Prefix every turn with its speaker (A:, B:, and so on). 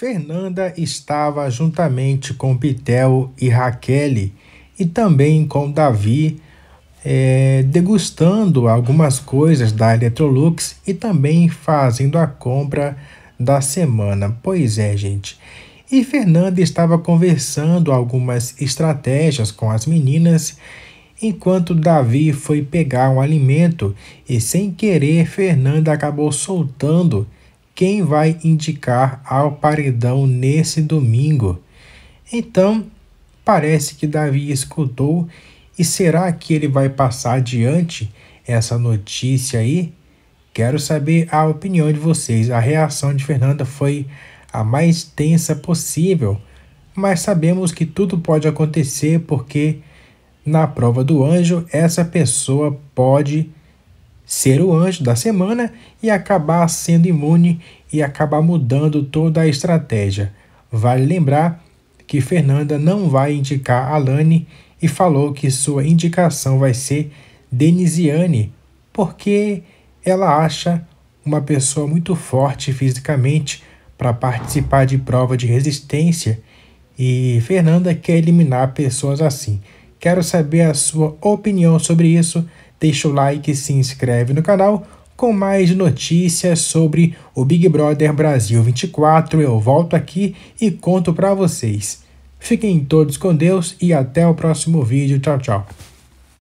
A: Fernanda estava juntamente com Pitel e Raquel e também com Davi é, degustando algumas coisas da Electrolux e também fazendo a compra da semana. Pois é, gente. E Fernanda estava conversando algumas estratégias com as meninas, enquanto Davi foi pegar um alimento e, sem querer, Fernanda acabou soltando quem vai indicar ao paredão nesse domingo. Então, parece que Davi escutou e será que ele vai passar adiante essa notícia aí? Quero saber a opinião de vocês. A reação de Fernanda foi a mais tensa possível, mas sabemos que tudo pode acontecer porque na prova do anjo essa pessoa pode ser o anjo da semana e acabar sendo imune e acabar mudando toda a estratégia. Vale lembrar que Fernanda não vai indicar Alane e falou que sua indicação vai ser Denisiane, porque ela acha uma pessoa muito forte fisicamente para participar de prova de resistência e Fernanda quer eliminar pessoas assim. Quero saber a sua opinião sobre isso deixa o like e se inscreve no canal. Com mais notícias sobre o Big Brother Brasil 24, eu volto aqui e conto para vocês. Fiquem todos com Deus e até o próximo vídeo. Tchau, tchau.